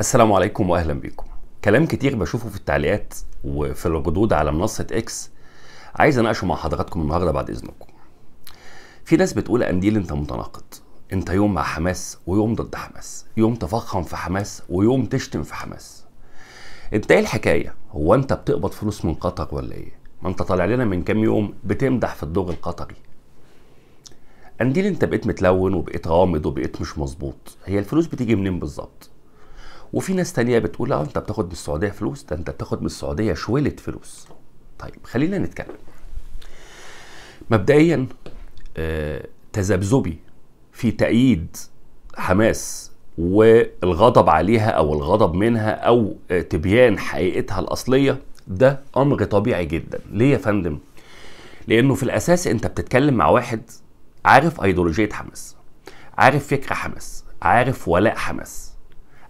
السلام عليكم واهلا بيكم كلام كتير بشوفه في التعليقات وفي الردود على منصة اكس عايز اناقشه مع حضراتكم النهارده بعد اذنكم في ناس بتقول انديل انت متناقض انت يوم مع حماس ويوم ضد حماس يوم تفخم في حماس ويوم تشتم في حماس انت ايه الحكايه هو انت بتقبض فلوس من قطر ولا ايه ما انت طالع لنا من كام يوم بتمدح في الدور القطري انديل انت بقيت متلون وبقيت غامض وبقيت مش مظبوط هي الفلوس بتيجي منين بالظبط وفي ناس تانية بتقول اه انت بتاخد من السعوديه فلوس ده انت بتاخد من السعوديه شوية فلوس طيب خلينا نتكلم مبدئيا آه، تذبذبي في تأييد حماس والغضب عليها او الغضب منها او تبيان حقيقتها الاصليه ده امر طبيعي جدا ليه يا فندم لانه في الاساس انت بتتكلم مع واحد عارف ايديولوجيه حماس عارف فكره حماس عارف ولاء حماس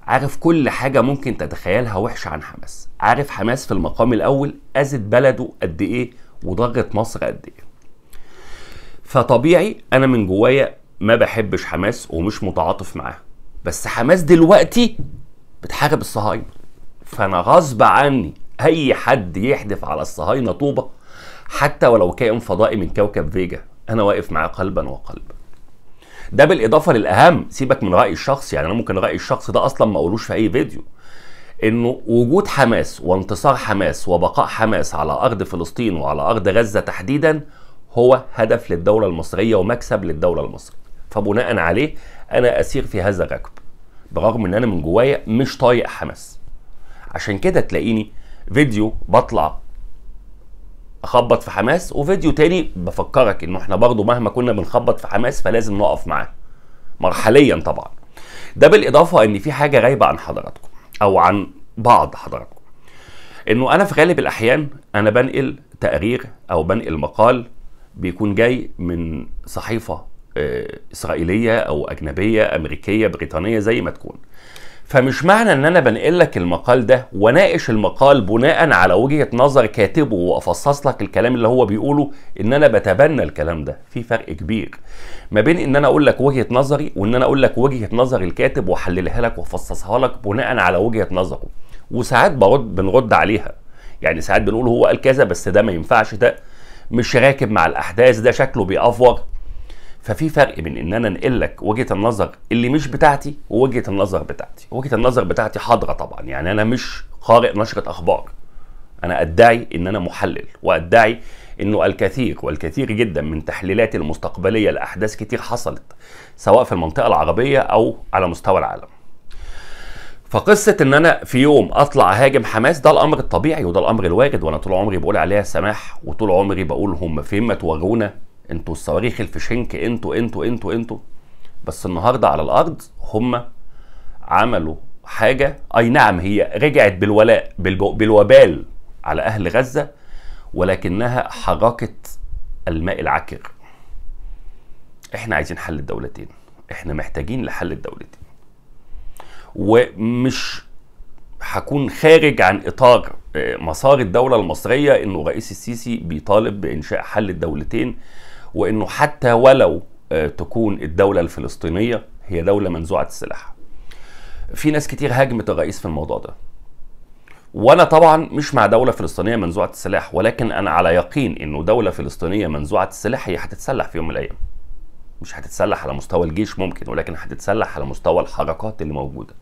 عارف كل حاجة ممكن تتخيلها وحشة عن حماس عارف حماس في المقام الأول أذت بلده قد إيه وضغط مصر قد إيه فطبيعي أنا من جوايا ما بحبش حماس ومش متعاطف معاها بس حماس دلوقتي بتحارب الصهاينة فأنا غصب عني أي حد يحدف على الصهاينة طوبة حتى ولو كائن فضائي من كوكب فيجا أنا واقف معاه قلبا وقلبا ده بالاضافه للاهم سيبك من رايي الشخصي يعني انا ممكن رايي الشخصي ده اصلا ما اقولوش في اي فيديو انه وجود حماس وانتصار حماس وبقاء حماس على ارض فلسطين وعلى ارض غزه تحديدا هو هدف للدوله المصريه ومكسب للدوله المصريه فبناء عليه انا اسير في هذا الركب برغم ان انا من جوايا مش طايق حماس عشان كده تلاقيني فيديو بطلع اخبط في حماس وفيديو تاني بفكرك انه احنا برضه مهما كنا بنخبط في حماس فلازم نقف معاه مرحليا طبعا ده بالاضافه ان في حاجه غايبه عن حضراتكم او عن بعض حضراتكم انه انا في غالب الاحيان انا بنقل تقرير او بنقل مقال بيكون جاي من صحيفه آه، اسرائيليه او اجنبيه امريكيه بريطانيه زي ما تكون فمش معنى ان انا بنقل لك المقال ده وناقش المقال بناء على وجهه نظر كاتبه وافصص لك الكلام اللي هو بيقوله ان انا بتبنى الكلام ده في فرق كبير ما بين ان انا اقول لك وجهه نظري وان انا اقول لك وجهه نظر الكاتب واحللها لك وافصصها لك بناء على وجهه نظره وساعات برد بنرد عليها يعني ساعات بنقول هو قال كذا بس ده ما ينفعش ده مش راكب مع الاحداث ده شكله بيأفور ففي فرق بين ان انا انقل لك وجهه النظر اللي مش بتاعتي ووجهه النظر بتاعتي وجهه النظر بتاعتي حاضره طبعا يعني انا مش قارئ نشره اخبار انا ادعي ان انا محلل وادعي انه الكثير والكثير جدا من تحليلاتي المستقبليه لاحداث كتير حصلت سواء في المنطقه العربيه او على مستوى العالم فقصة ان انا في يوم اطلع اهاجم حماس ده الامر الطبيعي وده الامر الوارد وانا طول عمري بقول عليها سماح وطول عمري بقول هم فين ما تورونا انتوا الصواريخ الفشنك انتوا انتوا انتوا انتوا بس النهارده على الارض هم عملوا حاجه اي نعم هي رجعت بالولاء بالوبال على اهل غزه ولكنها حركت الماء العكر احنا عايزين حل الدولتين احنا محتاجين لحل الدولتين ومش هكون خارج عن اطار آه، مسار الدوله المصريه انه رئيس السيسي بيطالب بانشاء حل الدولتين وانه حتى ولو آه، تكون الدوله الفلسطينيه هي دوله منزوعه السلاح. في ناس كتير هاجمت الرئيس في الموضوع ده. وانا طبعا مش مع دوله فلسطينيه منزوعه السلاح ولكن انا على يقين انه دوله فلسطينيه منزوعه السلاح هي هتتسلح في يوم من الايام. مش هتتسلح على مستوى الجيش ممكن ولكن هتتسلح على مستوى الحركات اللي موجوده.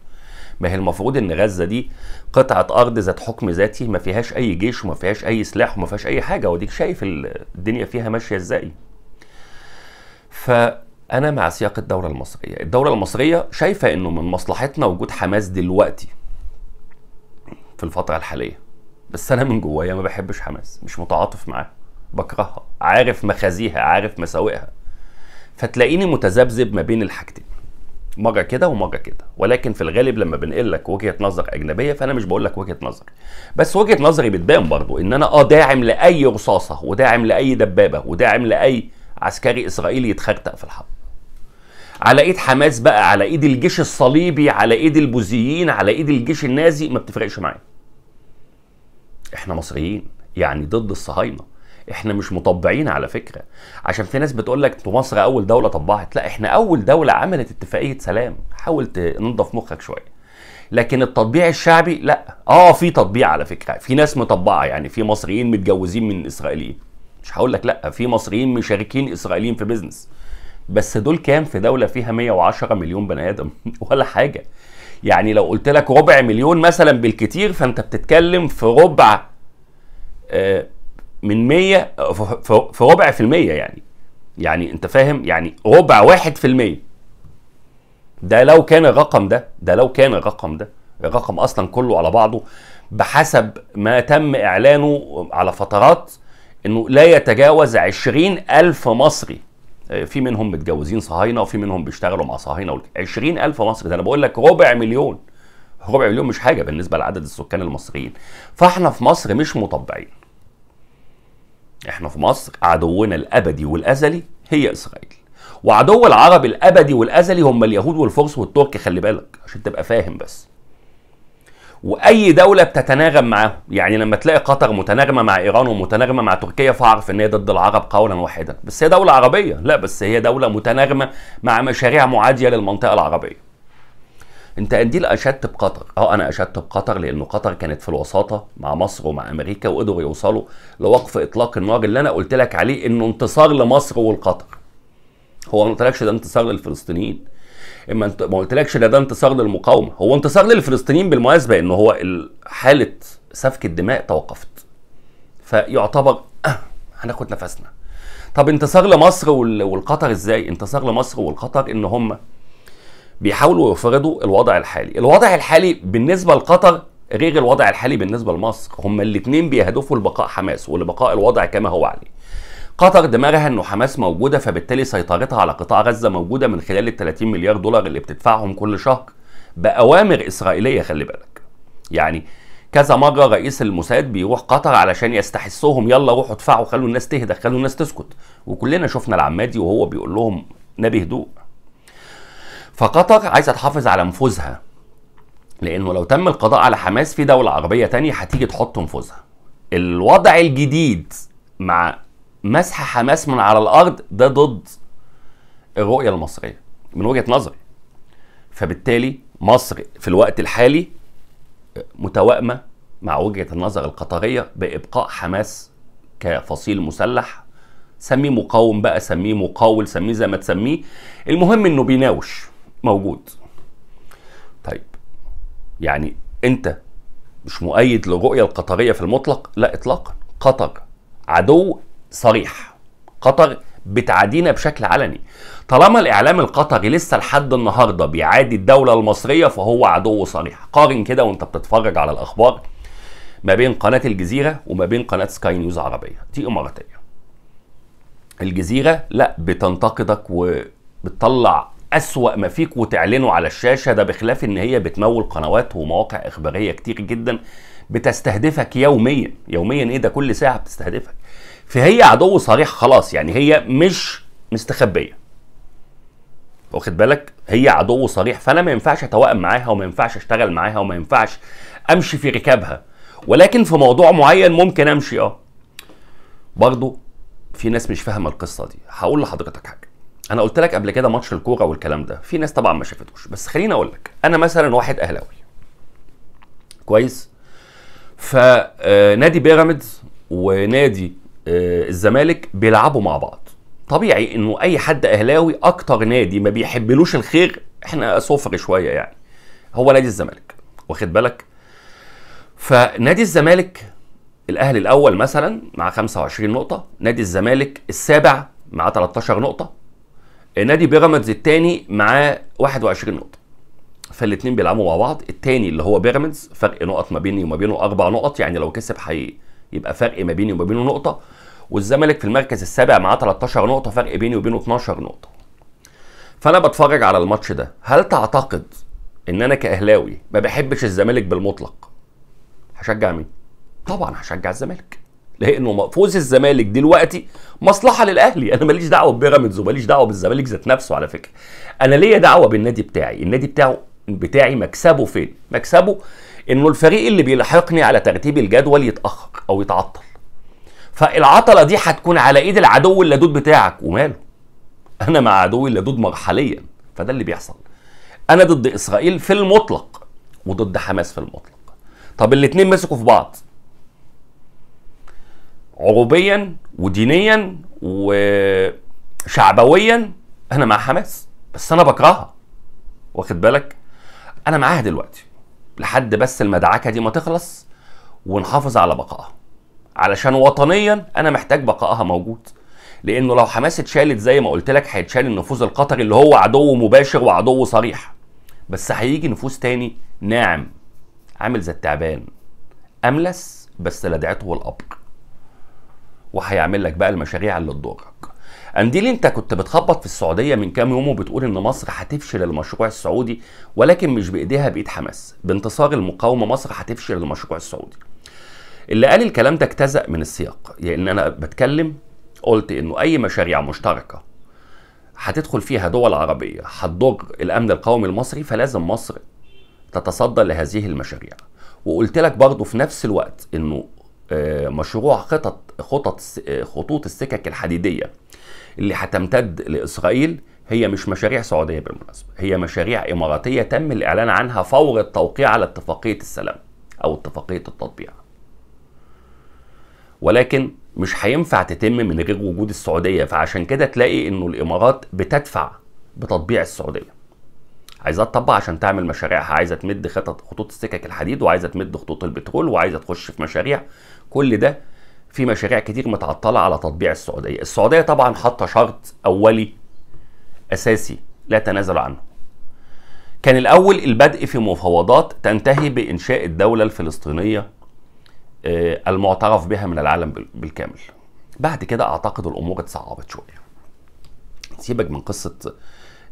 ما هي المفروض ان غزه دي قطعه ارض ذات حكم ذاتي ما فيهاش اي جيش وما فيهاش اي سلاح وما فيهاش اي حاجه وديك شايف الدنيا فيها ماشيه ازاي فأنا مع سياق الدولة المصرية الدولة المصرية شايفة أنه من مصلحتنا وجود حماس دلوقتي في الفترة الحالية بس أنا من جوايا ما بحبش حماس مش متعاطف معاها بكرهها عارف مخازيها عارف مساوئها فتلاقيني متذبذب ما بين الحاجتين مره كده ومره كده ولكن في الغالب لما بنقل لك وجهه نظر اجنبيه فانا مش بقول لك وجهه نظري بس وجهه نظري بتبان برضو ان انا اه داعم لاي رصاصه وداعم لاي دبابه وداعم لاي عسكري إسرائيلي يتخرتق في الحرب على ايد حماس بقى على ايد الجيش الصليبي على ايد البوذيين على ايد الجيش النازي ما بتفرقش معايا احنا مصريين يعني ضد الصهاينه احنا مش مطبعين على فكره عشان في ناس بتقول لك انتوا مصر اول دوله طبعت لا احنا اول دوله عملت اتفاقيه سلام حاول تنضف مخك شويه لكن التطبيع الشعبي لا اه في تطبيع على فكره في ناس مطبعه يعني في مصريين متجوزين من اسرائيليين مش هقول لك لا في مصريين مشاركين اسرائيليين في بيزنس بس دول كام في دوله فيها 110 مليون بني ادم ولا حاجه يعني لو قلت لك ربع مليون مثلا بالكتير فانت بتتكلم في ربع آه، من 100 في ربع في المية يعني يعني انت فاهم يعني ربع واحد في المية ده لو كان الرقم ده ده لو كان الرقم ده الرقم اصلا كله على بعضه بحسب ما تم اعلانه على فترات انه لا يتجاوز عشرين الف مصري آه، في منهم متجوزين صهاينه وفي منهم بيشتغلوا مع صهاينه عشرين الف مصري ده انا بقول لك ربع مليون ربع مليون مش حاجه بالنسبه لعدد السكان المصريين فاحنا في مصر مش مطبعين احنا في مصر عدونا الابدي والازلي هي اسرائيل وعدو العرب الابدي والازلي هم اليهود والفرس والترك خلي بالك عشان تبقى فاهم بس واي دوله بتتناغم معاهم يعني لما تلاقي قطر متناغمه مع ايران ومتناغمه مع تركيا فاعرف ان هي ضد العرب قولا واحدا بس هي دوله عربيه لا بس هي دوله متناغمه مع مشاريع معاديه للمنطقه العربيه انت قنديل اشدت بقطر اه انا اشدت بقطر لان قطر كانت في الوساطه مع مصر ومع امريكا وقدروا يوصلوا لوقف اطلاق النار اللي انا قلت لك عليه انه انتصار لمصر والقطر هو ما قلتلكش ده انتصار للفلسطينيين اما انت ما قلتلكش ده انتصار للمقاومه هو انتصار للفلسطينيين بالمناسبه ان هو حاله سفك الدماء توقفت فيعتبر آه هناخد نفسنا طب انتصار لمصر والقطر ازاي انتصار لمصر والقطر ان هم بيحاولوا يفرضوا الوضع الحالي الوضع الحالي بالنسبه لقطر غير الوضع الحالي بالنسبه لمصر هما الاثنين بيهدفوا لبقاء حماس ولبقاء الوضع كما هو عليه قطر دماغها انه حماس موجوده فبالتالي سيطرتها على قطاع غزه موجوده من خلال ال 30 مليار دولار اللي بتدفعهم كل شهر باوامر اسرائيليه خلي بالك يعني كذا مره رئيس الموساد بيروح قطر علشان يستحثهم يلا روحوا ادفعوا خلوا الناس تهدى خلوا الناس تسكت وكلنا شفنا العمادي وهو بيقول لهم نبي هدوء فقطر عايزه تحافظ على نفوذها لانه لو تم القضاء على حماس في دوله عربيه تانية هتيجي تحط نفوذها الوضع الجديد مع مسح حماس من على الارض ده ضد الرؤيه المصريه من وجهه نظري فبالتالي مصر في الوقت الحالي متوائمه مع وجهه النظر القطريه بابقاء حماس كفصيل مسلح سميه مقاوم بقى سميه مقاول سميه زي ما تسميه المهم انه بيناوش موجود طيب يعني انت مش مؤيد للرؤيه القطريه في المطلق لا اطلاقا قطر عدو صريح قطر بتعادينا بشكل علني طالما الاعلام القطري لسه لحد النهارده بيعادي الدوله المصريه فهو عدو صريح قارن كده وانت بتتفرج على الاخبار ما بين قناه الجزيره وما بين قناه سكاي نيوز عربيه دي اماراتيه الجزيره لا بتنتقدك وبتطلع أسوأ ما فيك وتعلنه على الشاشة ده بخلاف إن هي بتمول قنوات ومواقع إخبارية كتير جدا بتستهدفك يوميا يوميا إيه ده كل ساعة بتستهدفك فهي عدو صريح خلاص يعني هي مش مستخبيه واخد بالك هي عدو صريح فانا ما ينفعش اتوائم معاها وما ينفعش اشتغل معاها وما ينفعش امشي في ركابها ولكن في موضوع معين ممكن امشي اه برضه في ناس مش فاهمه القصه دي هقول لحضرتك حاجه انا قلت لك قبل كده ماتش الكوره والكلام ده في ناس طبعا ما شافتوش بس خليني اقول لك انا مثلا واحد اهلاوي كويس فنادي بيراميدز ونادي آه، الزمالك بيلعبوا مع بعض طبيعي انه اي حد اهلاوي اكتر نادي ما بيحبلوش الخير احنا صفر شويه يعني هو نادي الزمالك واخد بالك فنادي الزمالك الاهلي الاول مثلا مع 25 نقطه نادي الزمالك السابع مع 13 نقطه نادي بيراميدز الثاني مع 21 نقطه فالاثنين بيلعبوا مع بعض الثاني اللي هو بيراميدز فرق نقط ما بيني وما بينه اربع نقط يعني لو كسب حقيقي يبقى فرق ما بيني وما بينه نقطه والزمالك في المركز السابع معاه 13 نقطه فرق بيني وبينه 12 نقطه فانا بتفرج على الماتش ده هل تعتقد ان انا كاهلاوي ما بحبش الزمالك بالمطلق هشجع مين طبعا هشجع الزمالك لانه فوز الزمالك دلوقتي مصلحه للاهلي انا ماليش دعوه ببيراميدز وماليش دعوه بالزمالك ذات نفسه على فكره انا ليا دعوه بالنادي بتاعي النادي بتاعه بتاعي مكسبه فين مكسبه انه الفريق اللي بيلحقني على ترتيب الجدول يتاخر او يتعطل فالعطله دي هتكون على ايد العدو اللدود بتاعك وماله انا مع عدوي اللدود مرحليا فده اللي بيحصل انا ضد اسرائيل في المطلق وضد حماس في المطلق طب الاتنين مسكوا في بعض عروبيا ودينيا وشعبويا انا مع حماس بس انا بكرهها واخد بالك انا معاها دلوقتي لحد بس المدعكه دي ما تخلص ونحافظ على بقائها علشان وطنيا انا محتاج بقائها موجود لانه لو حماس اتشالت زي ما قلت لك هيتشال النفوذ القطري اللي هو عدو مباشر وعدو صريح بس هيجي نفوذ تاني ناعم عامل زي التعبان املس بس لدعته الابر وهيعمل لك بقى المشاريع اللي تضرك انديل انت كنت بتخبط في السعوديه من كام يوم وبتقول ان مصر هتفشل المشروع السعودي ولكن مش بايديها بايد حماس بانتصار المقاومه مصر هتفشل المشروع السعودي اللي قال الكلام ده اجتزأ من السياق لان يعني انا بتكلم قلت انه اي مشاريع مشتركه هتدخل فيها دول عربيه هتضر الامن القومي المصري فلازم مصر تتصدى لهذه المشاريع وقلت لك برضه في نفس الوقت انه آه، مشروع خطط خطط آه، خطوط السكك الحديديه اللي هتمتد لإسرائيل هي مش مشاريع سعودية بالمناسبة هي مشاريع إماراتية تم الإعلان عنها فور التوقيع على اتفاقية السلام أو اتفاقية التطبيع ولكن مش هينفع تتم من غير وجود السعودية فعشان كده تلاقي إنه الإمارات بتدفع بتطبيع السعودية عايزة تطبق عشان تعمل مشاريعها عايزة تمد خطط خطوط السكك الحديد وعايزة تمد خطوط البترول وعايزة تخش في مشاريع كل ده في مشاريع كتير متعطله على تطبيع السعوديه، السعوديه طبعا حاطه شرط اولي اساسي لا تنازل عنه. كان الاول البدء في مفاوضات تنتهي بانشاء الدوله الفلسطينيه آه، المعترف بها من العالم بالكامل. بعد كده اعتقد الامور اتصعبت شويه. سيبك من قصه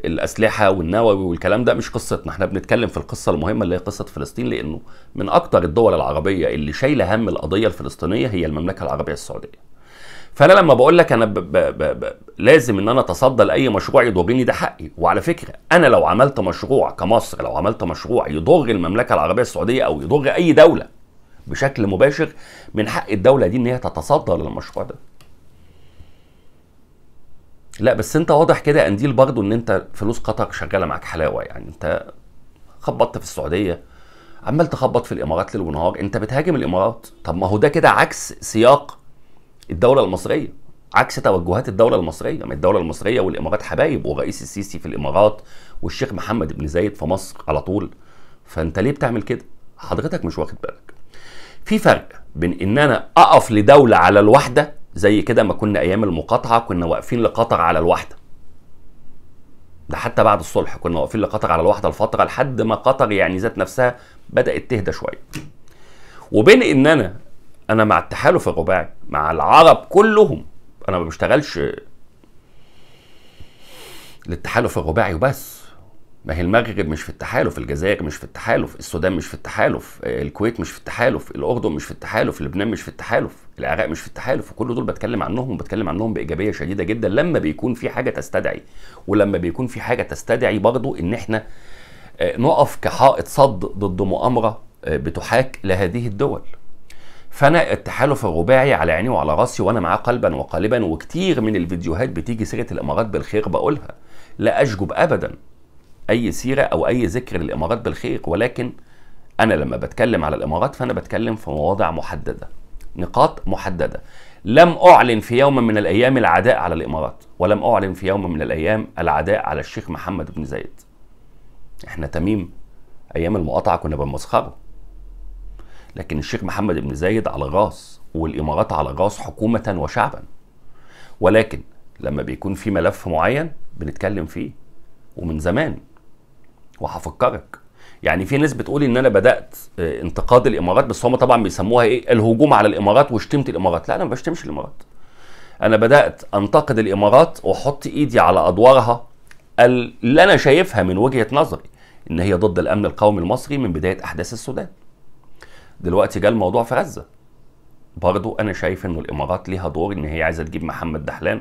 الاسلحه والنووي والكلام ده مش قصتنا احنا بنتكلم في القصه المهمه اللي هي قصه فلسطين لانه من اكتر الدول العربيه اللي شايله هم القضيه الفلسطينيه هي المملكه العربيه السعوديه فانا لما بقول لك انا ب ب ب ب لازم ان انا اتصدى لاي مشروع يضرني ده حقي وعلى فكره انا لو عملت مشروع كمصر لو عملت مشروع يضر المملكه العربيه السعوديه او يضر اي دوله بشكل مباشر من حق الدوله دي ان هي تتصدى للمشروع ده لا بس انت واضح كده قنديل برضو ان انت فلوس قطر شغاله معاك حلاوه يعني انت خبطت في السعوديه عمال تخبط في الامارات ليل ونهار انت بتهاجم الامارات طب ما هو ده كده عكس سياق الدوله المصريه عكس توجهات الدوله المصريه ما الدوله المصريه والامارات حبايب ورئيس السيسي في الامارات والشيخ محمد بن زايد في مصر على طول فانت ليه بتعمل كده حضرتك مش واخد بالك في فرق بين ان انا اقف لدوله على الواحده زي كده ما كنا ايام المقاطعه كنا واقفين لقطر على الواحده ده حتى بعد الصلح كنا واقفين لقطر على الواحده لفتره لحد ما قطر يعني ذات نفسها بدات تهدى شويه وبين ان انا انا مع التحالف الرباعي مع العرب كلهم انا ما بشتغلش للتحالف الرباعي وبس ما هي المغرب مش في التحالف الجزائر مش في التحالف السودان مش في التحالف الكويت مش في التحالف الاردن مش في التحالف لبنان مش في التحالف العراق مش في التحالف وكل دول بتكلم عنهم وبتكلم عنهم بايجابيه شديده جدا لما بيكون في حاجه تستدعي ولما بيكون في حاجه تستدعي برضو ان احنا آه، نقف كحائط صد ضد مؤامره آه، بتحاك لهذه الدول فانا التحالف الرباعي على عيني وعلى راسي وانا معاه قلبا وقالبا وكتير من الفيديوهات بتيجي سيره الامارات بالخير بقولها لا اشجب ابدا اي سيره او اي ذكر للامارات بالخير ولكن انا لما بتكلم على الامارات فانا بتكلم في مواضع محدده نقاط محددة لم أعلن في يوم من الأيام العداء على الإمارات ولم أعلن في يوم من الأيام العداء على الشيخ محمد بن زايد إحنا تميم أيام المقاطعة كنا بنمسخره لكن الشيخ محمد بن زايد على غاص والإمارات على غاص حكومة وشعبا ولكن لما بيكون في ملف معين بنتكلم فيه ومن زمان وهفكرك يعني في ناس بتقول ان انا بدات آه، انتقاد الامارات بس هم طبعا بيسموها ايه الهجوم على الامارات وشتمت الامارات لا انا ما بشتمش الامارات انا بدات انتقد الامارات واحط ايدي على ادوارها اللي انا شايفها من وجهه نظري ان هي ضد الامن القومي المصري من بدايه احداث السودان دلوقتي جاء الموضوع في غزه برضو انا شايف ان الامارات ليها دور ان هي عايزه تجيب محمد دحلان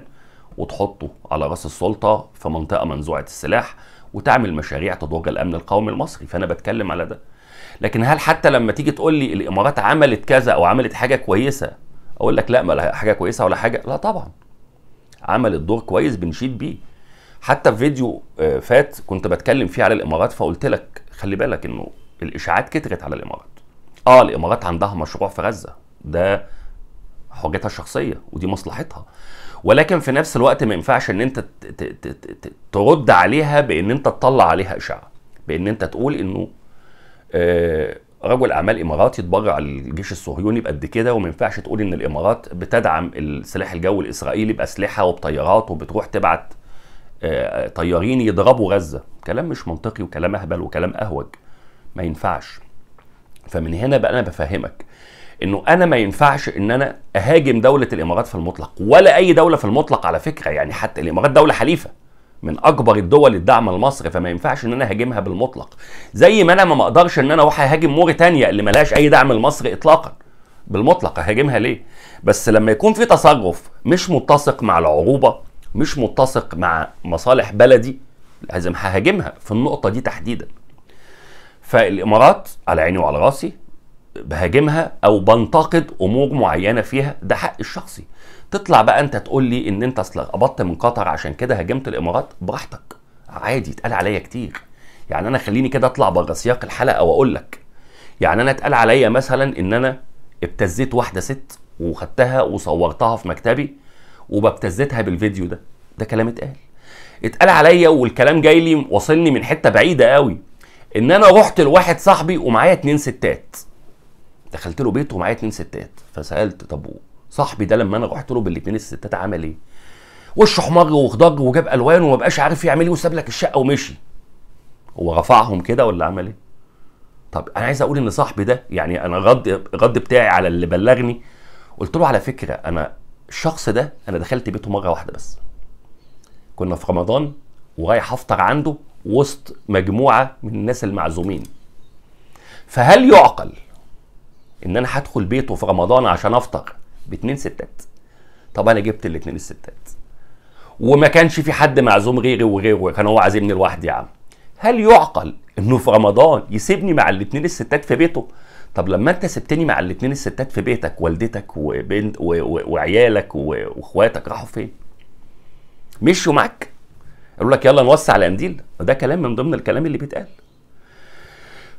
وتحطه على راس السلطه في منطقه منزوعه السلاح وتعمل مشاريع تضوج الامن القومي المصري فانا بتكلم على ده لكن هل حتى لما تيجي تقول لي الامارات عملت كذا او عملت حاجه كويسه اقول لك لا ما حاجه كويسه ولا حاجه لا طبعا عملت دور كويس بنشيد بيه حتى في فيديو آه، فات كنت بتكلم فيه على الامارات فقلت لك خلي بالك انه الاشاعات كترت على الامارات اه الامارات عندها مشروع في غزه ده حجتها الشخصيه ودي مصلحتها ولكن في نفس الوقت ما ينفعش ان انت ترد عليها بان انت تطلع عليها اشاعه بان انت تقول انه آه، رجل اعمال اماراتي اتبرع للجيش الصهيوني بقد كده وما ينفعش تقول ان الامارات بتدعم السلاح الجوي الاسرائيلي باسلحه وبطيارات وبتروح تبعت آه، طيارين يضربوا غزه كلام مش منطقي وكلام اهبل وكلام اهوج ما ينفعش فمن هنا بقى انا بفهمك انه انا ما ينفعش ان انا اهاجم دوله الامارات في المطلق ولا اي دوله في المطلق على فكره يعني حتى الامارات دوله حليفه من اكبر الدول الدعم لمصر فما ينفعش ان انا اهاجمها بالمطلق زي ما انا ما اقدرش ان انا اروح اهاجم موريتانيا اللي ملهاش اي دعم لمصر اطلاقا بالمطلق اهاجمها ليه بس لما يكون في تصرف مش متسق مع العروبه مش متسق مع مصالح بلدي لازم ههاجمها في النقطه دي تحديدا فالامارات على عيني وعلى راسي بهاجمها او بنتقد امور معينه فيها ده حق الشخصي تطلع بقى انت تقول لي ان انت اصل قبضت من قطر عشان كده هاجمت الامارات براحتك عادي اتقال عليا كتير يعني انا خليني كده اطلع بره سياق الحلقه واقول لك يعني انا اتقال عليا مثلا ان انا ابتزيت واحده ست وخدتها وصورتها في مكتبي وببتزتها بالفيديو ده ده كلام اتقال اتقال عليا والكلام جاي لي واصلني من حته بعيده قوي ان انا رحت لواحد صاحبي ومعايا اتنين ستات دخلت له بيته ومعايا اتنين ستات فسالت طب صاحبي ده لما انا رحت له بالاتنين الستات عمل ايه؟ وشه حمر وخضر وجاب الوان وما بقاش عارف يعمل ايه وساب لك الشقه ومشي. هو رفعهم كده ولا عمل ايه؟ طب انا عايز اقول ان صاحبي ده يعني انا رد رد بتاعي على اللي بلغني قلت له على فكره انا الشخص ده انا دخلت بيته مره واحده بس. كنا في رمضان ورايح افطر عنده وسط مجموعه من الناس المعزومين. فهل يعقل ان انا هدخل بيته في رمضان عشان افطر باتنين ستات طب انا جبت الاتنين الستات وما كانش في حد معزوم غيري وغيره كان هو عازمني لوحدي يا عم هل يعقل انه في رمضان يسيبني مع الاتنين الستات في بيته طب لما انت سبتني مع الاتنين الستات في بيتك والدتك وبنت و... و... وعيالك و... واخواتك راحوا فين مشوا معاك قالوا لك يلا نوسع القنديل ده كلام من ضمن الكلام اللي بيتقال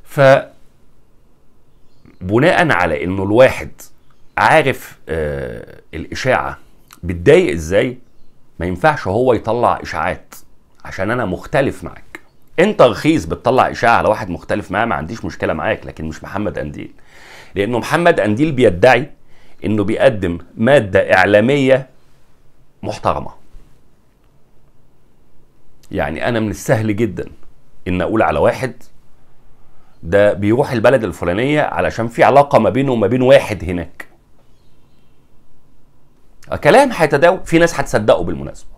ف بناء على انه الواحد عارف آه الاشاعه بتضايق ازاي ما ينفعش هو يطلع اشاعات عشان انا مختلف معاك انت رخيص بتطلع اشاعه على واحد مختلف معاه ما عنديش مشكله معاك لكن مش محمد قنديل لانه محمد قنديل بيدعي انه بيقدم ماده اعلاميه محترمه يعني انا من السهل جدا ان اقول على واحد ده بيروح البلد الفلانيه علشان في علاقه ما بينه وما بين واحد هناك كلام هيتداول في ناس هتصدقه بالمناسبه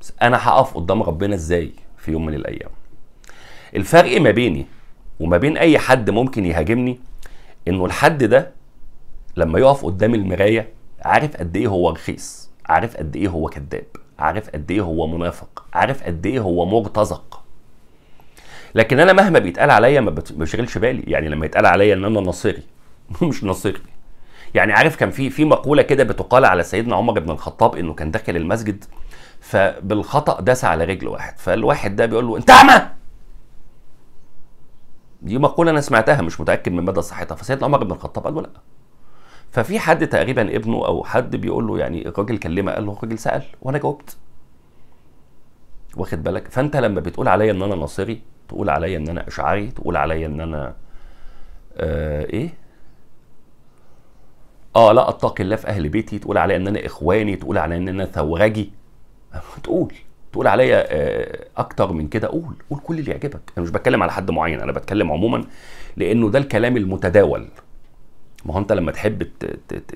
بس انا هقف قدام ربنا ازاي في يوم من الايام الفرق ما بيني وما بين اي حد ممكن يهاجمني انه الحد ده لما يقف قدام المرايه عارف قد ايه هو رخيص عارف قد ايه هو كذاب عارف قد ايه هو منافق عارف قد ايه هو مرتزق لكن انا مهما بيتقال عليا ما بشغلش بالي يعني لما يتقال عليا ان انا نصيري مش نصيري يعني عارف كان في في مقوله كده بتقال على سيدنا عمر بن الخطاب انه كان داخل المسجد فبالخطا داس على رجل واحد فالواحد ده بيقول له انت اعمى دي مقوله انا سمعتها مش متاكد من مدى صحتها فسيدنا عمر بن الخطاب قال له لا ففي حد تقريبا ابنه او حد بيقول له يعني الراجل كلمه قال له الراجل سال وانا جاوبت واخد بالك فانت لما بتقول عليا ان انا ناصري تقول عليا ان انا اشعري تقول عليا ان انا آه ايه اه لا اتقي الله في اهل بيتي تقول عليا ان انا اخواني تقول عليا ان انا ثورجي تقول تقول عليا آه، اكتر من كده قول قول كل اللي يعجبك انا مش بتكلم على حد معين انا بتكلم عموما لانه ده الكلام المتداول ما هو انت لما تحب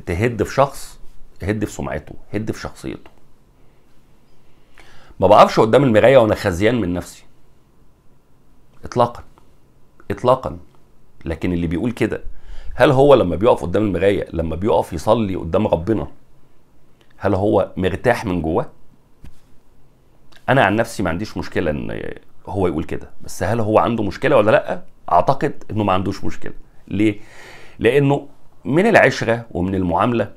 تهد في شخص هد في سمعته هد في شخصيته ما بعرفش قدام المرايه وانا خزيان من نفسي اطلاقا اطلاقا لكن اللي بيقول كده هل هو لما بيقف قدام المرايه لما بيقف يصلي قدام ربنا هل هو مرتاح من جواه انا عن نفسي ما عنديش مشكله ان هو يقول كده بس هل هو عنده مشكله ولا لا اعتقد انه ما عندوش مشكله ليه لانه من العشره ومن المعامله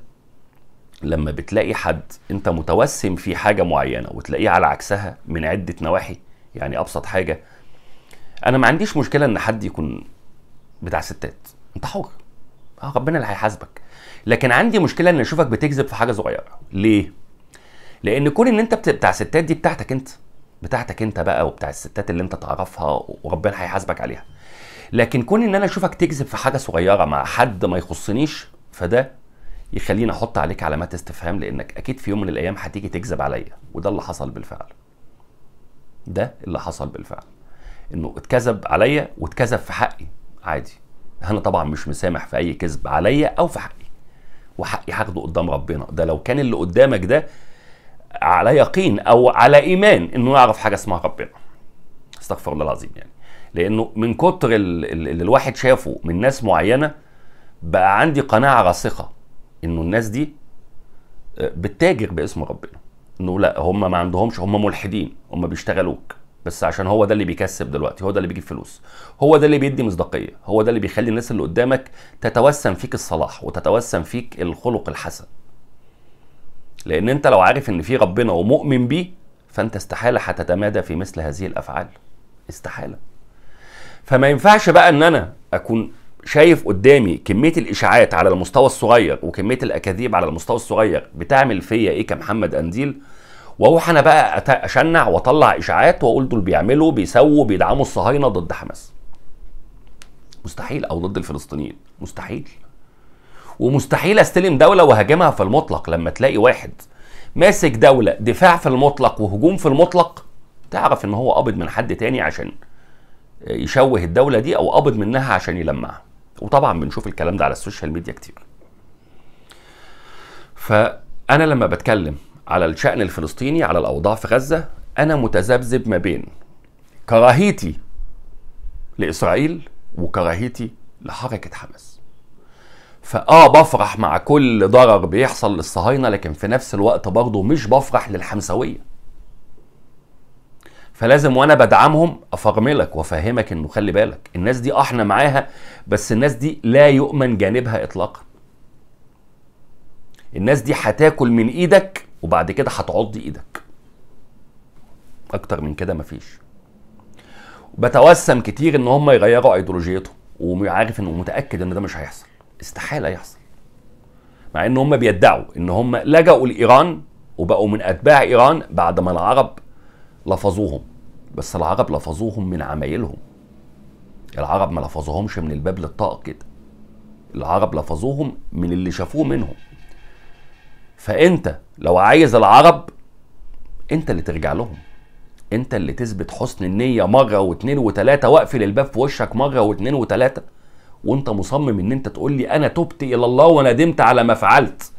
لما بتلاقي حد انت متوسم في حاجه معينه وتلاقيه على عكسها من عده نواحي يعني ابسط حاجه انا ما عنديش مشكله ان حد يكون بتاع ستات انت حر اه ربنا اللي هيحاسبك لكن عندي مشكله ان اشوفك بتكذب في حاجه صغيره ليه لان كون ان انت بتاع ستات دي بتاعتك انت بتاعتك انت بقى وبتاع الستات اللي انت تعرفها وربنا هيحاسبك عليها لكن كون ان انا اشوفك تكذب في حاجه صغيره مع حد ما يخصنيش فده يخليني احط عليك علامات استفهام لانك اكيد في يوم من الايام هتيجي تكذب عليا وده اللي حصل بالفعل ده اللي حصل بالفعل انه اتكذب عليا واتكذب في حقي عادي انا طبعا مش مسامح في اي كذب عليا او في حقي وحقي هاخده قدام ربنا ده لو كان اللي قدامك ده على يقين او على ايمان انه يعرف حاجه اسمها ربنا استغفر الله العظيم يعني لانه من كتر اللي الواحد شافه من ناس معينه بقى عندي قناعه راسخه انه الناس دي آه، بتتاجر باسم ربنا انه لا هم ما عندهمش هم ملحدين هم بيشتغلوك بس عشان هو ده اللي بيكسب دلوقتي هو ده اللي بيجيب فلوس هو ده اللي بيدي مصداقيه هو ده اللي بيخلي الناس اللي قدامك تتوسم فيك الصلاح وتتوسم فيك الخلق الحسن لان انت لو عارف ان في ربنا ومؤمن بيه فانت استحاله هتتمادى في مثل هذه الافعال استحاله فما ينفعش بقى ان انا اكون شايف قدامي كميه الاشاعات على المستوى الصغير وكميه الاكاذيب على المستوى الصغير بتعمل فيا ايه كمحمد قنديل واروح انا بقى اشنع واطلع اشاعات واقول دول بيعملوا بيسووا بيدعموا الصهاينه ضد حماس مستحيل او ضد الفلسطينيين مستحيل ومستحيل استلم دوله وهاجمها في المطلق لما تلاقي واحد ماسك دوله دفاع في المطلق وهجوم في المطلق تعرف ان هو قابض من حد تاني عشان يشوه الدوله دي او قابض منها عشان يلمعها وطبعا بنشوف الكلام ده على السوشيال ميديا كتير فانا لما بتكلم على الشأن الفلسطيني على الأوضاع في غزة أنا متذبذب ما بين كراهيتي لإسرائيل وكراهيتي لحركة حماس فآه بفرح مع كل ضرر بيحصل للصهاينة لكن في نفس الوقت برضه مش بفرح للحمسوية فلازم وانا بدعمهم افرملك وافهمك انه خلي بالك الناس دي احنا معاها بس الناس دي لا يؤمن جانبها اطلاقا الناس دي هتاكل من ايدك وبعد كده هتعض ايدك اكتر من كده مفيش بتوسم كتير ان هم يغيروا ايديولوجيتهم وعارف انه متاكد ان ده مش هيحصل استحاله يحصل مع ان هم بيدعوا ان هم لجأوا لايران وبقوا من اتباع ايران بعد ما العرب لفظوهم بس العرب لفظوهم من عمايلهم العرب ما لفظوهمش من الباب للطاق كده العرب لفظوهم من اللي شافوه منهم فانت لو عايز العرب انت اللي ترجع لهم انت اللي تثبت حسن النيه مره واتنين وتلاته واقفل الباب في وشك مره واتنين وتلاته وانت مصمم ان انت تقول لي انا تبت الى الله وندمت على ما فعلت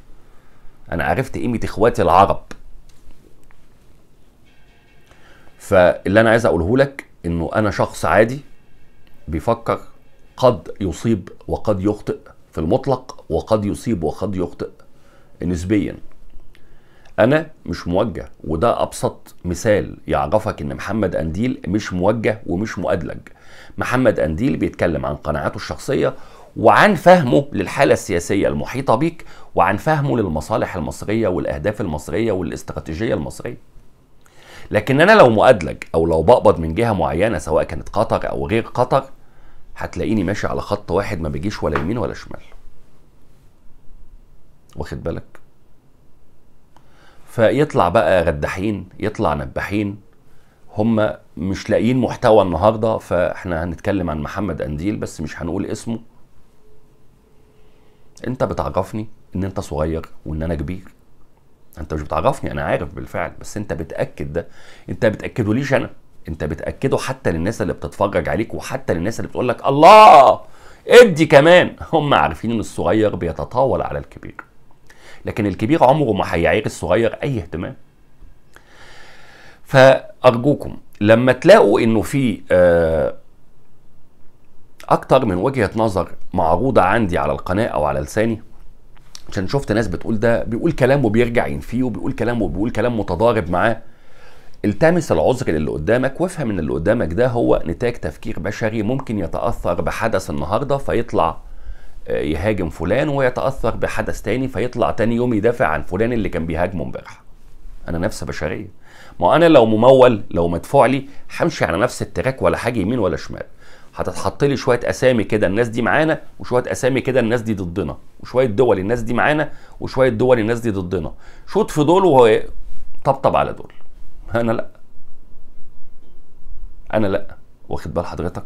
انا عرفت قيمه اخواتي العرب فاللي انا عايز اقوله لك انه انا شخص عادي بيفكر قد يصيب وقد يخطئ في المطلق وقد يصيب وقد يخطئ نسبيا انا مش موجه وده ابسط مثال يعرفك ان محمد قنديل مش موجه ومش مؤدلج محمد قنديل بيتكلم عن قناعاته الشخصيه وعن فهمه للحاله السياسيه المحيطه بيك وعن فهمه للمصالح المصريه والاهداف المصريه والاستراتيجيه المصريه لكن انا لو مؤدلج او لو بقبض من جهه معينه سواء كانت قطر او غير قطر هتلاقيني ماشي على خط واحد ما بيجيش ولا يمين ولا شمال واخد بالك فيطلع بقى رداحين يطلع نباحين هم مش لاقيين محتوى النهارده فاحنا هنتكلم عن محمد قنديل بس مش هنقول اسمه انت بتعرفني ان انت صغير وان انا كبير انت مش بتعرفني انا عارف بالفعل بس انت بتاكد ده انت بتاكده ليش انا انت بتاكده حتى للناس اللي بتتفرج عليك وحتى للناس اللي بتقول لك الله ادي كمان هم عارفين ان الصغير بيتطاول على الكبير لكن الكبير عمره ما هيعير الصغير اي اهتمام فارجوكم لما تلاقوا انه في آه، اكتر من وجهه نظر معروضه عندي على القناه او على لساني عشان شفت ناس بتقول ده بيقول كلام وبيرجع ينفيه وبيقول كلام وبيقول كلام متضارب معاه التمس العذر للي قدامك وافهم ان اللي قدامك ده هو نتاج تفكير بشري ممكن يتاثر بحدث النهارده فيطلع يهاجم فلان ويتاثر بحدث تاني فيطلع تاني يوم يدافع عن فلان اللي كان بيهاجمه امبارح انا نفس بشريه ما انا لو ممول لو مدفوع لي همشي على نفس التراك ولا حاجه يمين ولا شمال هتتحط لي شويه اسامي كده الناس دي معانا وشويه اسامي كده الناس دي ضدنا وشويه دول الناس دي معانا وشويه دول الناس دي ضدنا شوط في دول وهو طبطب على دول انا لا انا لا واخد بال حضرتك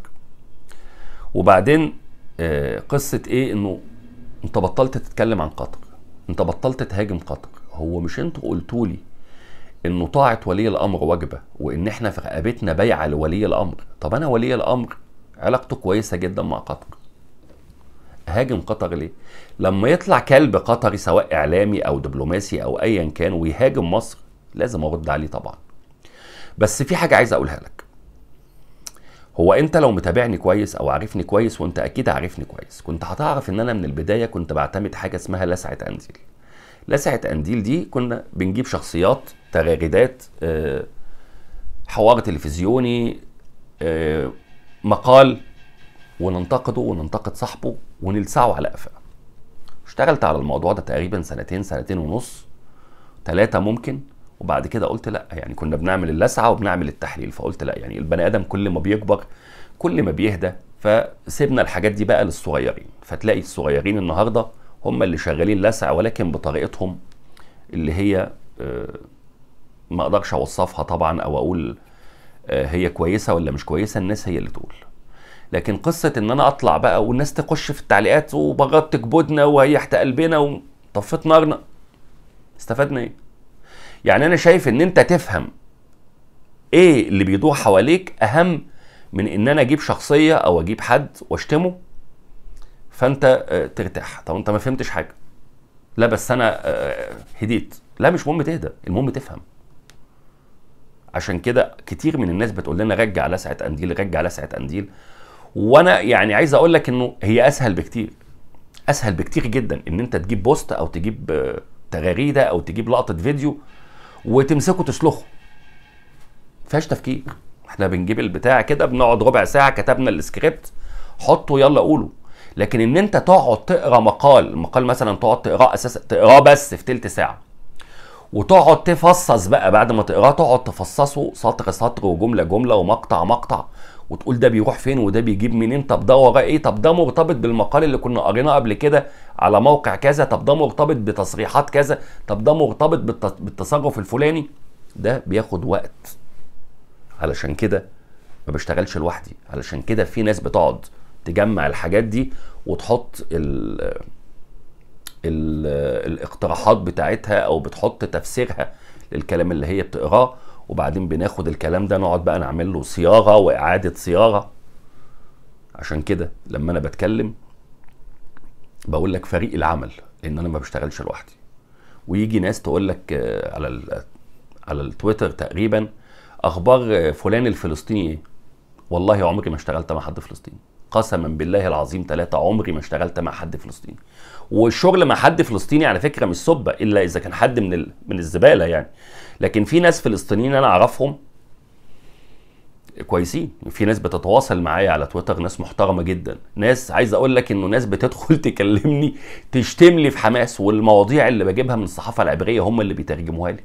وبعدين آه، قصه ايه انه انت بطلت تتكلم عن قطر انت بطلت تهاجم قطر هو مش انتوا قلتوا لي انه طاعه ولي الامر واجبه وان احنا في رقبتنا بيعه لولي الامر طب انا ولي الامر علاقته كويسه جدا مع قطر هاجم قطر ليه لما يطلع كلب قطري سواء اعلامي او دبلوماسي او ايا كان ويهاجم مصر لازم ارد عليه طبعا بس في حاجه عايز اقولها لك هو انت لو متابعني كويس او عارفني كويس وانت اكيد عارفني كويس كنت هتعرف ان انا من البدايه كنت بعتمد حاجه اسمها لسعه قنديل لسعه قنديل دي كنا بنجيب شخصيات تغريدات آه، حوار تلفزيوني آه، مقال وننتقده وننتقد صاحبه ونلسعه على قفاه اشتغلت على الموضوع ده تقريبا سنتين سنتين ونص ثلاثة ممكن وبعد كده قلت لا يعني كنا بنعمل اللسعه وبنعمل التحليل فقلت لا يعني البني ادم كل ما بيكبر كل ما بيهدى فسيبنا الحاجات دي بقى للصغيرين فتلاقي الصغيرين النهارده هم اللي شغالين لسع ولكن بطريقتهم اللي هي آه، ما اقدرش اوصفها طبعا او اقول آه، هي كويسه ولا مش كويسه الناس هي اللي تقول لكن قصه ان انا اطلع بقى والناس تخش في التعليقات وبغض تكبدنا وهي قلبنا وطفت نارنا استفدنا ايه يعني انا شايف ان انت تفهم ايه اللي بيدور حواليك اهم من ان انا اجيب شخصيه او اجيب حد واشتمه فانت آه، ترتاح طب انت ما فهمتش حاجه لا بس انا آه، آه، هديت لا مش مهم تهدى المهم تفهم عشان كده كتير من الناس بتقول لنا رجع لسعه قنديل رجع لسعه قنديل وانا يعني عايز اقول لك انه هي اسهل بكتير اسهل بكتير جدا ان انت تجيب بوست او تجيب تغريده او تجيب لقطه فيديو وتمسكه تسلخه فيهاش تفكير احنا بنجيب البتاع كده بنقعد ربع ساعه كتبنا السكريبت حطه يلا قوله لكن ان انت تقعد تقرا مقال مقال مثلا تقعد تقراه اساسا تقراه بس في تلت ساعه وتقعد تفصص بقى بعد ما تقراه تقعد تفصصه سطر سطر وجمله جمله ومقطع مقطع وتقول ده بيروح فين وده بيجيب منين طب ده وراه ايه طب ده مرتبط بالمقال اللي كنا قريناه قبل كده على موقع كذا طب ده مرتبط بتصريحات كذا طب ده مرتبط بالتصرف الفلاني ده بياخد وقت علشان كده ما بشتغلش لوحدي علشان كده في ناس بتقعد تجمع الحاجات دي وتحط ال الاقتراحات بتاعتها او بتحط تفسيرها للكلام اللي هي بتقراه وبعدين بناخد الكلام ده نقعد بقى نعمل له صياغه واعاده صياغه عشان كده لما انا بتكلم بقول لك فريق العمل ان انا ما بشتغلش لوحدي ويجي ناس تقول لك آه، على على التويتر تقريبا اخبار آه، فلان الفلسطيني ايه والله عمري ما اشتغلت مع حد فلسطيني قسما بالله العظيم ثلاثة عمري ما اشتغلت مع حد فلسطيني والشغل مع حد فلسطيني على فكره مش سبه الا اذا كان حد من ال... من الزباله يعني لكن في ناس فلسطينيين انا اعرفهم كويسين في ناس بتتواصل معايا على تويتر ناس محترمه جدا ناس عايز اقول لك انه ناس بتدخل تكلمني تشتم لي في حماس والمواضيع اللي بجيبها من الصحافه العبريه هم اللي بيترجموها لي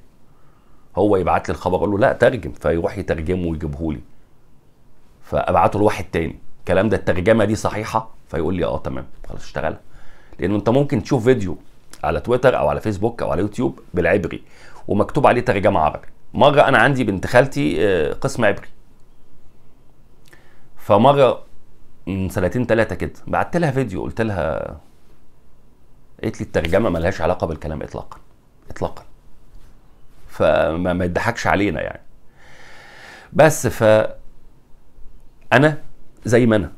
هو يبعت لي الخبر اقول له لا ترجم فيروح يترجمه ويجيبه لي فابعته لواحد تاني الكلام ده الترجمه دي صحيحه فيقول لي اه تمام خلاص اشتغلها لانه انت ممكن تشوف فيديو على تويتر او على فيسبوك او على يوتيوب بالعبري ومكتوب عليه ترجمه عربي مره انا عندي بنت خالتي آه، قسم عبري فمره من سنتين ثلاثه كده بعت لها فيديو قلت لها قالت لي الترجمه ملهاش علاقه بالكلام اطلاقا اطلاقا فما ما يضحكش علينا يعني بس ف انا زي ما انا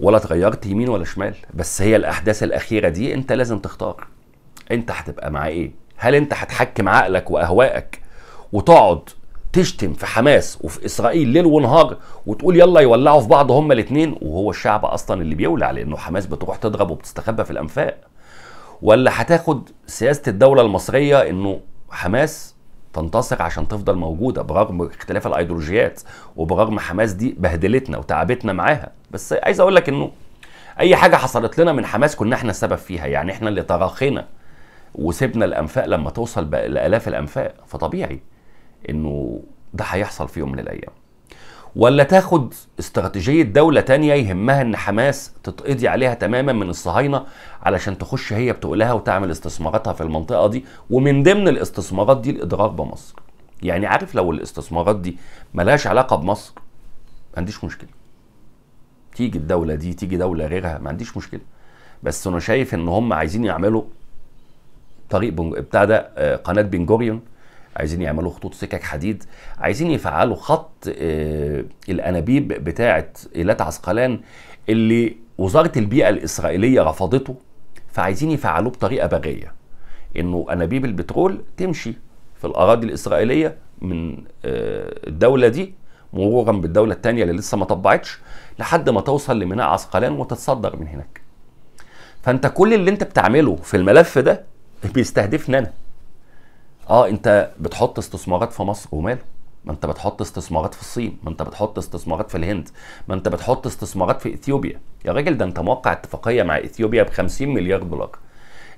ولا اتغيرت يمين ولا شمال بس هي الاحداث الاخيره دي انت لازم تختار انت هتبقى مع ايه هل انت هتحكم عقلك واهوائك وتقعد تشتم في حماس وفي اسرائيل ليل ونهار وتقول يلا يولعوا في بعض هما الاثنين وهو الشعب اصلا اللي بيولع لانه حماس بتروح تضرب وبتستخبى في الانفاق ولا هتاخد سياسه الدوله المصريه انه حماس تنتصر عشان تفضل موجوده برغم اختلاف الايديولوجيات وبرغم حماس دي بهدلتنا وتعبتنا معاها بس عايز اقول لك انه اي حاجه حصلت لنا من حماس كنا احنا السبب فيها يعني احنا اللي تراخينا وسبنا الانفاق لما توصل لالاف الانفاق فطبيعي انه ده هيحصل في يوم من الايام ولا تاخد استراتيجية دولة تانية يهمها ان حماس تتقضي عليها تماما من الصهاينة علشان تخش هي بتقولها وتعمل استثماراتها في المنطقة دي ومن ضمن الاستثمارات دي الاضرار بمصر يعني عارف لو الاستثمارات دي ملهاش علاقة بمصر ما عنديش مشكلة تيجي الدولة دي تيجي دولة غيرها ما عنديش مشكلة بس انا شايف ان هم عايزين يعملوا طريق بتاع ده آه، قناة بنجوريون عايزين يعملوا خطوط سكك حديد عايزين يفعلوا خط آه، الانابيب بتاعه ايلات عسقلان اللي وزاره البيئه الاسرائيليه رفضته فعايزين يفعلوه بطريقه بغيه انه انابيب البترول تمشي في الاراضي الاسرائيليه من آه، الدوله دي مرورا بالدوله الثانيه اللي لسه ما طبعتش لحد ما توصل لميناء عسقلان وتتصدر من هناك فانت كل اللي انت بتعمله في الملف ده بيستهدفني انا اه انت بتحط استثمارات في مصر وماله ما انت بتحط استثمارات في الصين ما انت بتحط استثمارات في الهند ما انت بتحط استثمارات في اثيوبيا يا راجل ده انت موقع اتفاقيه مع اثيوبيا ب 50 مليار دولار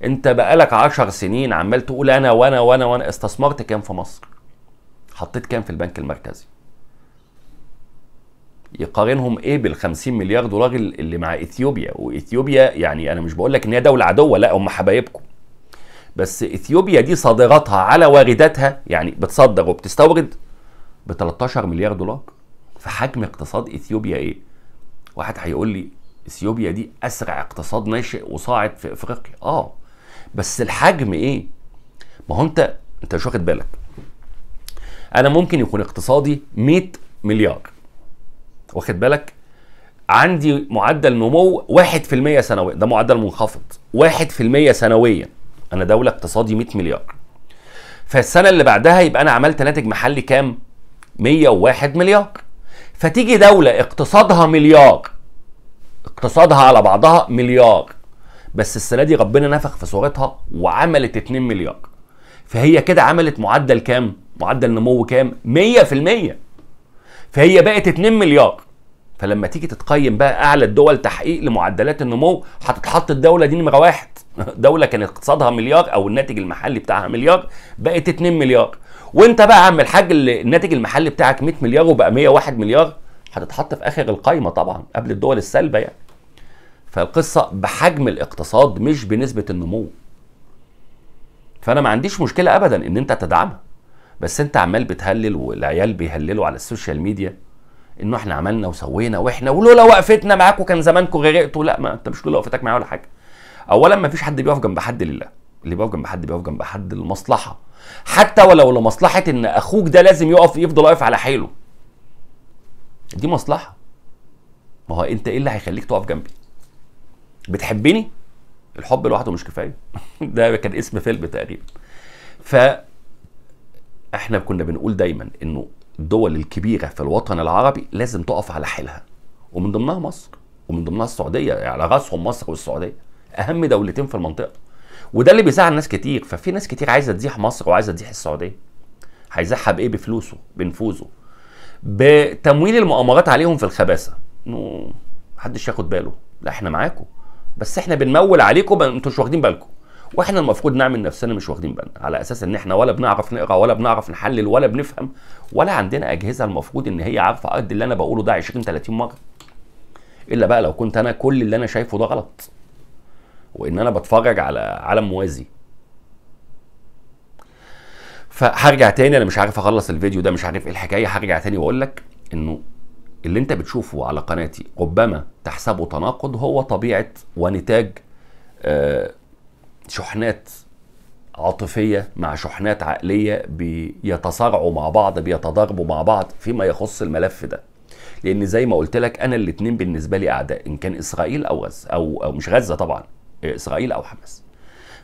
انت بقالك 10 سنين عمال تقول انا وانا وانا وانا استثمرت كام في مصر حطيت كام في البنك المركزي يقارنهم ايه بال 50 مليار دولار اللي مع اثيوبيا واثيوبيا يعني انا مش بقول لك ان هي دوله عدوه لا هم حبايبكم بس اثيوبيا دي صادراتها على وارداتها يعني بتصدر وبتستورد ب 13 مليار دولار فحجم اقتصاد اثيوبيا ايه؟ واحد هيقول لي اثيوبيا دي اسرع اقتصاد ناشئ وصاعد في افريقيا اه بس الحجم ايه؟ ما هو انت انت مش واخد بالك انا ممكن يكون اقتصادي 100 مليار واخد بالك عندي معدل نمو 1% سنويا ده معدل منخفض 1% سنويا انا دوله اقتصادي 100 مليار فالسنه اللي بعدها يبقى انا عملت ناتج محلي كام 101 مليار فتيجي دوله اقتصادها مليار اقتصادها على بعضها مليار بس السنه دي ربنا نفخ في صورتها وعملت 2 مليار فهي كده عملت معدل كام معدل نمو كام 100% فهي بقت 2 مليار فلما تيجي تتقيم بقى اعلى الدول تحقيق لمعدلات النمو هتتحط الدوله دي نمره واحد دوله كان اقتصادها مليار او الناتج المحلي بتاعها مليار بقت 2 مليار وانت بقى يا عم الحاج الناتج المحلي بتاعك 100 مليار وبقى 101 مليار هتتحط في اخر القايمه طبعا قبل الدول السالبه يعني فالقصه بحجم الاقتصاد مش بنسبه النمو فانا ما عنديش مشكله ابدا ان انت تدعمها بس انت عمال بتهلل والعيال بيهللوا على السوشيال ميديا انه احنا عملنا وسوينا واحنا ولولا وقفتنا معاكم كان زمانكم غرقتوا لا ما انت مش لولا وقفتك معايا ولا حاجه اولا ما فيش حد بيقف جنب حد لله اللي بيقف جنب حد بيقف جنب حد لمصلحه حتى ولو لمصلحه ان اخوك ده لازم يقف يفضل واقف على حيله دي مصلحه ما هو انت ايه اللي هيخليك تقف جنبي بتحبني الحب لوحده مش كفايه ده كان اسم فيلم تقريبا ف احنا كنا بنقول دايما انه الدول الكبيره في الوطن العربي لازم تقف على حيلها ومن ضمنها مصر ومن ضمنها السعوديه على يعني راسهم مصر والسعوديه اهم دولتين في المنطقه وده اللي بيزعل ناس كتير ففي ناس كتير عايزه تزيح مصر وعايزه تزيح السعوديه هيزيحها بايه بفلوسه بنفوذه بتمويل المؤامرات عليهم في الخباثه انه محدش ياخد باله لا احنا معاكم بس احنا بنمول عليكم انتوا مش واخدين بالكم واحنا المفروض نعمل نفسنا مش واخدين بالنا على اساس ان احنا ولا بنعرف نقرا ولا بنعرف نحلل ولا بنفهم ولا عندنا اجهزه المفروض ان هي عارفه قد اللي انا بقوله ده 20 30 مره الا بقى لو كنت انا كل اللي انا شايفه ده غلط وان انا بتفرج على عالم موازي فهرجع تاني انا مش عارف اخلص الفيديو ده مش عارف ايه الحكايه هرجع تاني واقول لك انه اللي انت بتشوفه على قناتي ربما تحسبه تناقض هو طبيعه ونتاج آه، شحنات عاطفية مع شحنات عقلية بيتصارعوا مع بعض بيتضاربوا مع بعض فيما يخص الملف ده لأن زي ما قلت لك أنا الاتنين بالنسبة لي أعداء إن كان إسرائيل أو غزة أو, أو مش غزة طبعا آه، إسرائيل أو حماس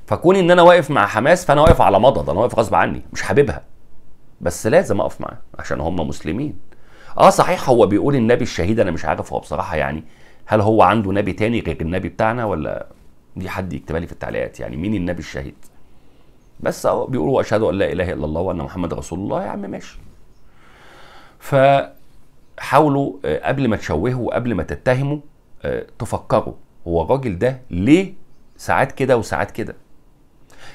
فكون إن أنا واقف مع حماس فأنا واقف على مضض أنا واقف غصب عني مش حاببها بس لازم أقف معاه عشان هم مسلمين اه صحيح هو بيقول النبي الشهيد انا مش عارف هو بصراحه يعني هل هو عنده نبي تاني غير النبي بتاعنا ولا دي حد يكتبها لي في التعليقات يعني مين النبي الشهيد بس اهو بيقولوا اشهد ان لا اله الا الله وان محمد رسول الله يا عم ماشي فحاولوا آه، قبل ما تشوهوا وقبل ما تتهموا آه، تفكروا هو الراجل ده ليه ساعات كده وساعات كده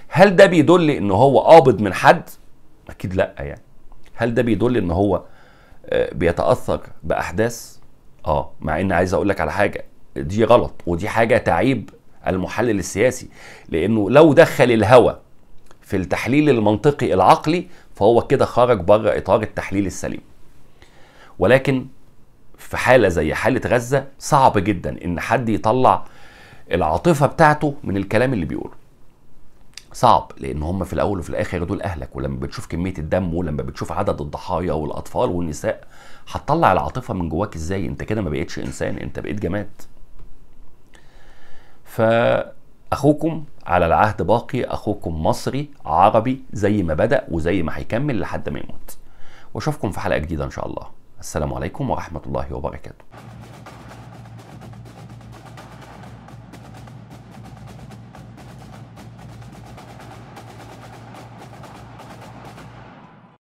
هل ده بيدل ان هو قابض من حد اكيد لا يعني هل ده بيدل ان هو آه، بيتاثر باحداث اه مع ان عايز اقول لك على حاجه دي غلط ودي حاجه تعيب المحلل السياسي لانه لو دخل الهوى في التحليل المنطقي العقلي فهو كده خرج بره اطار التحليل السليم ولكن في حاله زي حاله غزه صعب جدا ان حد يطلع العاطفه بتاعته من الكلام اللي بيقوله صعب لان هم في الاول وفي الاخر دول اهلك ولما بتشوف كميه الدم ولما بتشوف عدد الضحايا والاطفال والنساء هتطلع العاطفه من جواك ازاي انت كده ما بقتش انسان انت بقيت جماد فأخوكم على العهد باقي أخوكم مصري عربي زي ما بدأ وزي ما هيكمل لحد ما يموت وأشوفكم في حلقة جديدة إن شاء الله السلام عليكم ورحمة الله وبركاته